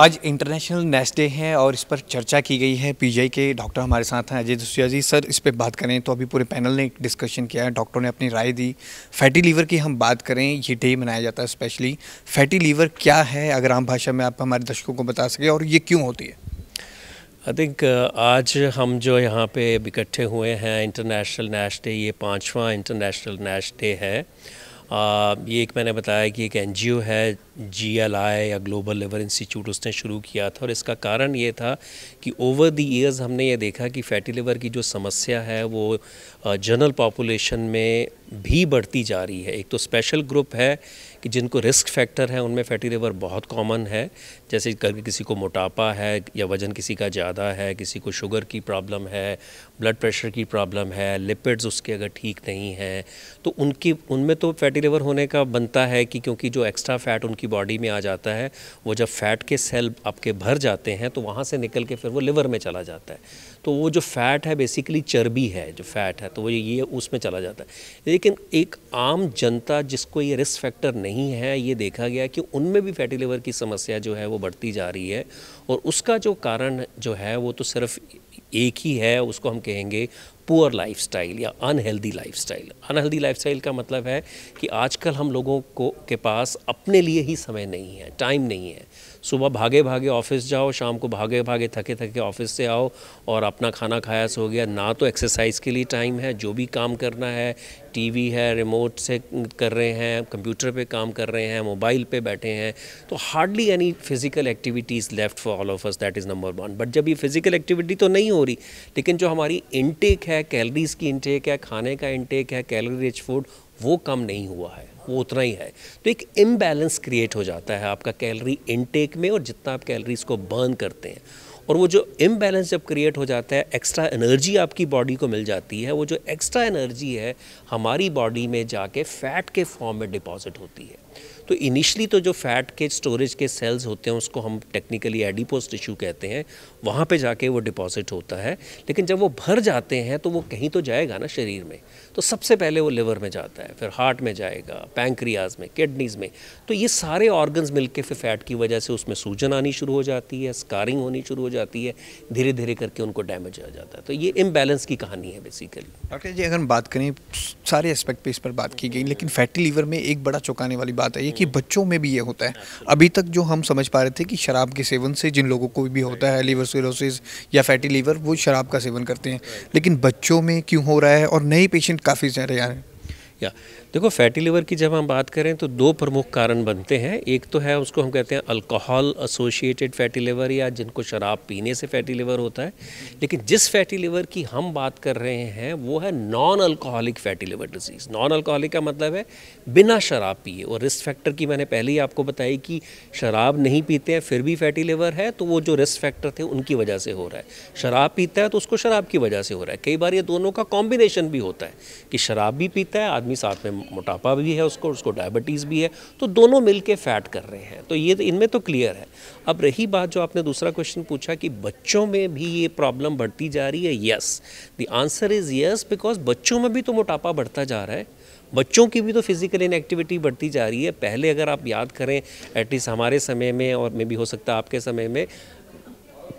आज international nest day है और इस पर चर्चा की गई है पीजीआई के डॉक्टर हमारे साथ हैं अजय दुसिया जी सर इस पर बात करें तो अभी पूरे पैनल ने डिस्कशन किया है डॉक्टरों ने अपनी राय दी फैटी लीवर की हम बात करें ये डे मनाया जाता है स्पेशली फैटी लीवर क्या है अगर आम भाषा में आप हमारे दर्शकों को बता सकें और ये क्यों होती है आई थिंक uh, आज हम जो यहाँ पे इकट्ठे हुए हैं इंटरनेशनल नेश डे ये पाँचवा इंटरनेशनल नेश डे है आ, uh, ये एक मैंने बताया कि एक एनजीओ है जी एल आई या ग्लोबल लेवल इंस्टीट्यूट उसने शुरू किया था और इसका कारण ये था कि ओवर द ईयर्स हमने ये देखा कि फैटी लिवर की जो समस्या है वो जनरल पॉपुलेशन में भी बढ़ती जा रही है एक तो स्पेशल ग्रुप है कि जिनको रिस्क फैक्टर है उनमें फैटी लिवर बहुत कॉमन है जैसे किसी को मोटापा है या वज़न किसी का ज़्यादा है किसी को शुगर की प्रॉब्लम है ब्लड प्रेशर की प्रॉब्लम है लिपिड्स उसके अगर ठीक नहीं हैं तो उनकी उनमें तो फैटी लिवर होने का बनता है कि क्योंकि जो एक्स्ट्रा फैट उनकी आपकी बॉडी में आ जाता है वो जब फैट के सेल आपके भर जाते हैं तो वहाँ से निकल के फिर वो लिवर में चला जाता है तो वो जो फैट है बेसिकली चर्बी है जो फैट है तो वो ये उसमें चला जाता है लेकिन एक आम जनता जिसको ये रिस्क फैक्टर नहीं है ये देखा गया कि उनमें भी फैटी लिवर की समस्या जो है वो बढ़ती जा रही है और उसका जो कारण जो है वो तो सिर्फ एक ही है उसको हम कहेंगे पुअर स्टाइल या unhealthy life style unhealthy style का मतलब है कि आजकल हम लोगों को के पास अपने लिए ही समय नहीं है टाइम नहीं है सुबह भागे भागे ऑफिस जाओ शाम को भागे भागे थके थके ऑफिस से आओ और अपना खाना खाया सो गया ना तो एक्सरसाइज के लिए टाइम है जो भी काम करना है टीवी है रिमोट से कर रहे हैं कंप्यूटर पे काम कर रहे हैं मोबाइल पे बैठे हैं तो hardly any physical activities left for all of us that is number one but जब ये फिज़िकल एक्टिविटी तो नहीं हो रही लेकिन जो हमारी इनटेक है है कैलरीज की इंटेक है खाने का इंटेक है कैलरी रिच फूड वो कम नहीं हुआ है वो उतना ही है तो एक इम्बैलेंस क्रिएट हो जाता है आपका कैलरी इनटेक में और जितना आप कैलरीज को बर्न करते हैं और वो जो इम्बैलेंस जब क्रिएट हो जाता है एक्स्ट्रा एनर्जी आपकी बॉडी को मिल जाती है वो जो एक्स्ट्रा एनर्जी है हमारी बॉडी में जाके फैट के फॉर्म में डिपॉजिट होती है तो इनिशली तो जो फैट के स्टोरेज के सेल्स होते हैं उसको हम टेक्निकली एडिपोज टिश्यू कहते हैं वहाँ पे जाके वो डिपॉजिट होता है लेकिन जब वो भर जाते हैं तो वो कहीं तो जाएगा ना शरीर में तो सबसे पहले वो लिवर में जाता है फिर हार्ट में जाएगा पैंक्रियाज में किडनीज में तो ये सारे ऑर्गन्स के फिर फैट की वजह से उसमें सूजन आनी शुरू हो जाती है स्कारिंग होनी शुरू हो जाती है धीरे धीरे करके उनको डैमेज आ जाता है तो ये इम्बैलेंस की कहानी है बेसिकली डॉक्टर जी अगर हम बात करें सारे एस्पेक्ट पे इस पर बात की गई लेकिन फैटी लीवर में एक बड़ा चौंकाने वाली बात है ये कि बच्चों में भी ये होता है अभी तक जो हम समझ पा रहे थे कि शराब के सेवन से जिन लोगों को भी होता है लीवर सिरोसिस या फैटी लीवर वो शराब का सेवन करते हैं लेकिन बच्चों में क्यों हो रहा है और नए पेशेंट काफ़ी ज़्यादा आ रहे हैं या देखो फैटी लिवर की जब हम बात करें तो दो प्रमुख कारण बनते हैं एक तो है उसको हम कहते हैं अल्कोहल एसोसिएटेड फैटी लिवर या जिनको शराब पीने से फैटी लिवर होता है लेकिन जिस फैटी लिवर की हम बात कर रहे हैं वो है non alcoholic fatty liver disease non alcoholic का मतलब है बिना शराब पिए और रिस्क फैक्टर की मैंने पहले ही आपको बताई कि शराब नहीं पीते हैं फिर भी फैटी लिवर है तो वो जो रिस्क फैक्टर थे उनकी वजह से हो रहा है शराब पीता है तो उसको शराब की वजह से हो रहा है कई बार ये दोनों का कॉम्बिनेशन भी होता है कि शराब भी पीता है आदमी साथ में मोटापा भी है उसको उसको डायबिटीज़ भी है तो दोनों मिल के फ़ैट कर रहे हैं तो ये इनमें तो क्लियर है अब रही बात जो आपने दूसरा क्वेश्चन पूछा कि बच्चों में भी ये प्रॉब्लम बढ़ती जा रही है yes the answer is yes because बच्चों में भी तो मोटापा बढ़ता जा रहा है बच्चों की भी तो फिज़िकल इनएक्टिविटी बढ़ती जा रही है पहले अगर आप याद करें एटलीस्ट हमारे समय में और मे भी हो सकता है आपके समय में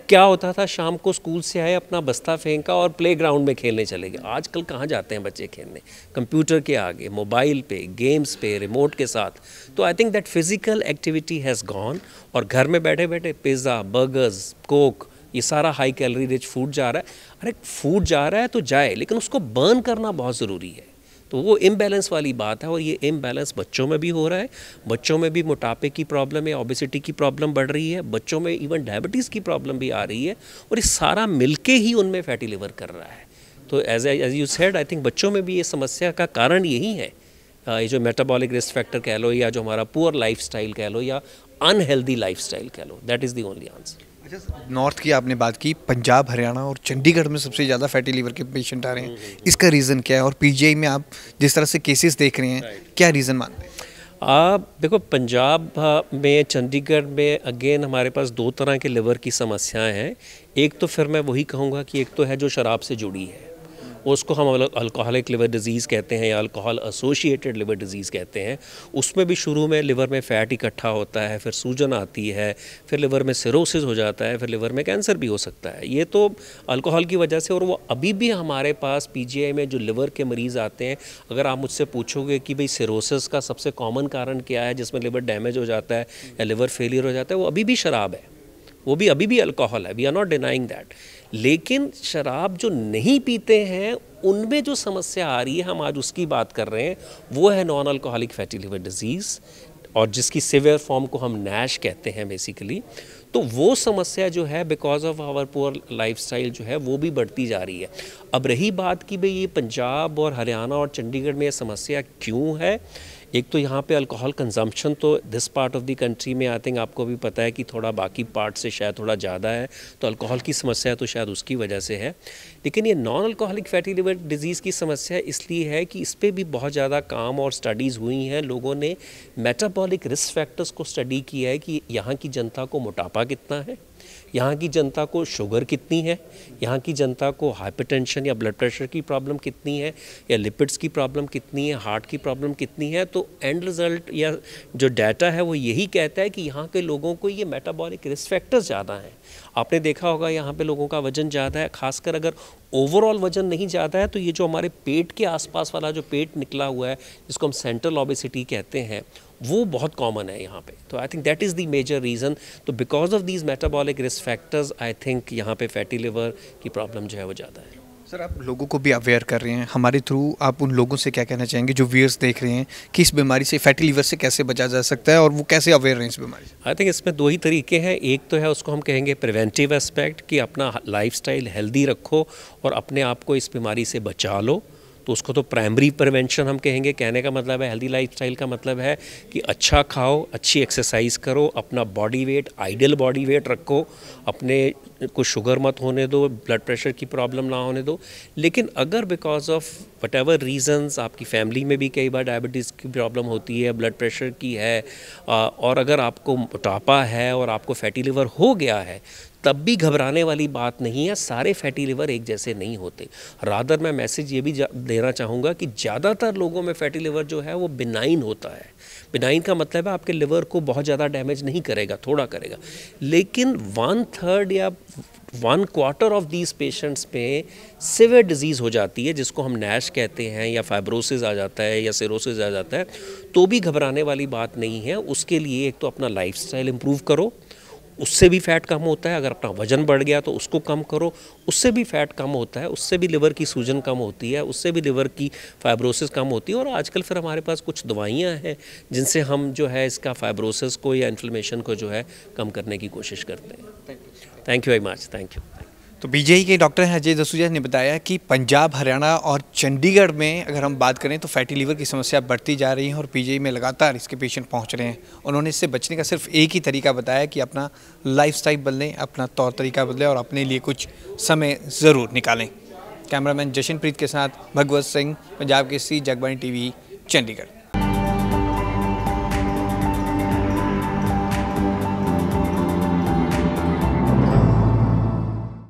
क्या होता था शाम को स्कूल से आए अपना बस्ता फेंका और प्ले ग्राउंड में खेलने चले गए आजकल कहाँ जाते हैं बच्चे खेलने कंप्यूटर के आगे मोबाइल पे गेम्स पे रिमोट के साथ तो I think that physical activity has gone और घर में बैठे बैठे पिज़्ज़ा बर्गर्स कोक ये सारा हाई कैलोरी रिच फूड जा रहा है अरे फूड जा रहा है तो जाए लेकिन उसको बर्न करना बहुत ज़रूरी है तो वो इम्बैलेंस वाली बात है और ये इम्बैलेंस बच्चों में भी हो रहा है बच्चों में भी मोटापे की प्रॉब्लम है ओबिसिटी की प्रॉब्लम बढ़ रही है बच्चों में इवन डायबिटीज़ की प्रॉब्लम भी आ रही है और ये सारा मिलके ही उनमें फैटी लिवर कर रहा है तो as as you said I think बच्चों में भी ये समस्या का कारण यही है ये जो मेटाबॉलिक रिस्क फैक्टर कह लो या जो हमारा पुअर लाइफ कह लो या अनहेल्दी लाइफ कह लो that is the only answer अच्छा नॉर्थ की आपने बात की पंजाब हरियाणा और चंडीगढ़ में सबसे ज़्यादा फैटी लीवर के पेशेंट आ रहे हैं हम्म, हम्म। इसका रीज़न क्या है और पीजीआई में आप जिस तरह से केसेस देख रहे हैं क्या रीज़न मानते हैं आप देखो पंजाब हाँ, में चंडीगढ़ में अगेन हमारे पास दो तरह के लिवर की समस्याएं हैं एक तो फिर मैं वही कहूँगा कि एक तो है जो शराब से जुड़ी है उसको हम अल्कोहलिक लिवर डिज़ीज़ कहते हैं या अल्कोहल एसोशिएटेड लिवर डिज़ीज़ कहते हैं उसमें भी शुरू में लिवर में फ़ैट इकट्ठा होता है फिर सूजन आती है फिर लिवर में सिरोसिस हो जाता है फिर लिवर में कैंसर भी हो सकता है ये तो अल्कोहल की वजह से और वो अभी भी हमारे पास पी में जो लिवर के मरीज़ आते हैं अगर आप मुझसे पूछोगे कि भाई सिरोसिस का सबसे कॉमन कारण क्या है जिसमें लिवर डैमेज हो जाता है या लिवर फेलियर हो जाता है वो अभी भी शराब है वो भी अभी भी अल्कोहल है we are not denying that लेकिन शराब जो नहीं पीते हैं उनमें जो समस्या आ रही है हम आज उसकी बात कर रहे हैं वो है non alcoholic fatty liver disease और जिसकी सिवियर फॉर्म को हम नैश कहते हैं बेसिकली तो वो समस्या जो है because of our poor life जो है वो भी बढ़ती जा रही है अब रही बात कि भाई ये पंजाब और हरियाणा और चंडीगढ़ में ये समस्या क्यों है एक तो यहाँ पे अल्कोहल कंजम्पशन तो this part of the country में आई थिंक आपको भी पता है कि थोड़ा बाकी पार्ट से शायद थोड़ा ज़्यादा है तो अल्कोहल की समस्या तो शायद उसकी वजह से है लेकिन ये non alcoholic fatty liver disease की समस्या इसलिए है कि इस पर भी बहुत ज़्यादा काम और स्टडीज़ हुई हैं लोगों ने मेटाबॉलिक रिस्क फैक्टर्स को स्टडी किया है कि यहाँ की जनता को मोटापा कितना है यहाँ की जनता को शुगर कितनी है यहाँ की जनता को हाइपरटेंशन या ब्लड प्रेशर की प्रॉब्लम कितनी है या लिपिड्स की प्रॉब्लम कितनी है हार्ट की प्रॉब्लम कितनी है तो एंड रिजल्ट या जो डाटा है वो यही कहता है कि यहाँ के लोगों को ये मेटाबॉलिक रिस्क फैक्टर्स ज़्यादा हैं आपने देखा होगा यहाँ पे लोगों का वजन ज़्यादा है खासकर अगर ओवरऑल वजन नहीं जाता है तो ये जो हमारे पेट के आसपास वाला जो पेट निकला हुआ है जिसको हम सेंट्रल ऑबेसिटी कहते हैं वो बहुत कॉमन है यहाँ पे तो I think that is the major reason तो because of these metabolic risk factors I think यहाँ पे फैटी लिवर की प्रॉब्लम जो है वो ज़्यादा है सर आप लोगों को भी अवेयर कर रहे हैं हमारे थ्रू आप उन लोगों से क्या कहना चाहेंगे जो व्यूअर्स देख रहे हैं कि इस बीमारी से फैटी लीवर से कैसे बचा जा सकता है और वो कैसे अवेयर हैं इस बीमारी से आई थिंक इसमें दो ही तरीके हैं एक तो है उसको हम कहेंगे प्रिवेंटिव एस्पेक्ट कि अपना लाइफ हेल्दी रखो और अपने आप को इस बीमारी से बचा लो तो उसको तो प्राइमरी प्रिवेंशन हम कहेंगे कहने का मतलब है हेल्दी लाइफस्टाइल का मतलब है कि अच्छा खाओ अच्छी एक्सरसाइज करो अपना body weight ideal body weight रखो अपने को शुगर मत होने दो ब्लड प्रेशर की प्रॉब्लम ना होने दो लेकिन अगर because of whatever reasons आपकी फैमिली में भी कई बार डायबिटीज़ की प्रॉब्लम होती है ब्लड प्रेशर की है और अगर आपको मोटापा है और आपको फैटी लिवर हो गया है तब भी घबराने वाली बात नहीं है सारे फैटी लिवर एक जैसे नहीं होते रादर मैं मैसेज ये भी देना चाहूँगा कि ज़्यादातर लोगों में फैटी लिवर जो है वो बिनाइन होता है बिनाइन का मतलब है आपके लिवर को बहुत ज़्यादा डैमेज नहीं करेगा थोड़ा करेगा लेकिन वन थर्ड या one quarter of these patients में सिवियर डिजीज़ हो जाती है जिसको हम नैश कहते हैं या फाइब्रोसिस आ जाता है या सिरोसिस आ जाता है तो भी घबराने वाली बात नहीं है उसके लिए एक तो अपना लाइफ स्टाइल इम्प्रूव करो उससे भी फैट कम होता है अगर अपना वजन बढ़ गया तो उसको कम करो उससे भी फैट कम होता है उससे भी लिवर की सूजन कम होती है उससे भी लिवर की फाइब्रोसिस कम होती है और आजकल फिर हमारे पास कुछ दवाइयाँ हैं जिनसे हम जो है इसका फाइब्रोसिस को या इन्फ्लेमेशन को जो है कम करने की कोशिश करते हैं thank you very much thank you तो बीजेई e के डॉक्टर अजय दसूजा ने बताया कि पंजाब हरियाणा और चंडीगढ़ में अगर हम बात करें तो फैटी लीवर की समस्या बढ़ती जा रही है और बीजेई e में लगातार इसके पेशेंट पहुंच रहे हैं उन्होंने इससे बचने का सिर्फ एक ही तरीका बताया कि अपना लाइफस्टाइल बदलें अपना तौर तरीका बदलें और अपने लिए कुछ समय ज़रूर निकालें कैमरामैन जशनप्रीत के साथ भगवत सिंह पंजाब के सी जगबानी टी चंडीगढ़